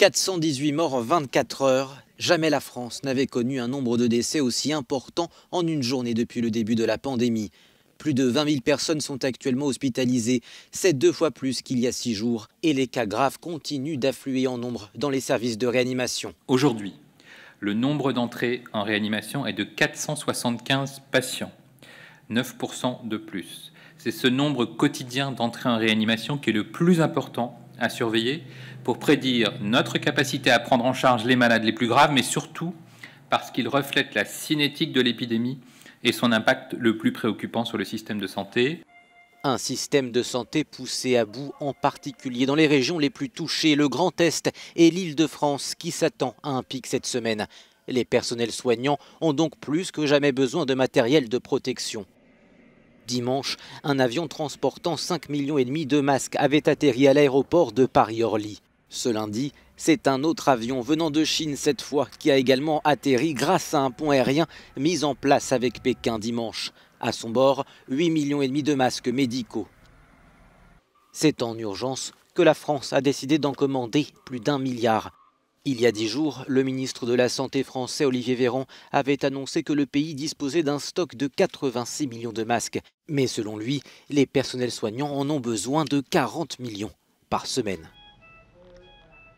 418 morts en 24 heures. Jamais la France n'avait connu un nombre de décès aussi important en une journée depuis le début de la pandémie. Plus de 20 000 personnes sont actuellement hospitalisées. C'est deux fois plus qu'il y a six jours. Et les cas graves continuent d'affluer en nombre dans les services de réanimation. Aujourd'hui, le nombre d'entrées en réanimation est de 475 patients, 9% de plus. C'est ce nombre quotidien d'entrées en réanimation qui est le plus important à surveiller pour prédire notre capacité à prendre en charge les malades les plus graves, mais surtout parce qu'il reflète la cinétique de l'épidémie et son impact le plus préoccupant sur le système de santé. Un système de santé poussé à bout, en particulier dans les régions les plus touchées, le Grand Est et l'île de France, qui s'attend à un pic cette semaine. Les personnels soignants ont donc plus que jamais besoin de matériel de protection dimanche, un avion transportant 5,5 millions et demi de masques avait atterri à l'aéroport de Paris-Orly. Ce lundi, c'est un autre avion venant de Chine cette fois qui a également atterri grâce à un pont aérien mis en place avec Pékin dimanche. À son bord, 8,5 millions et demi de masques médicaux. C'est en urgence que la France a décidé d'en commander plus d'un milliard. Il y a dix jours, le ministre de la Santé français Olivier Véran avait annoncé que le pays disposait d'un stock de 86 millions de masques. Mais selon lui, les personnels soignants en ont besoin de 40 millions par semaine.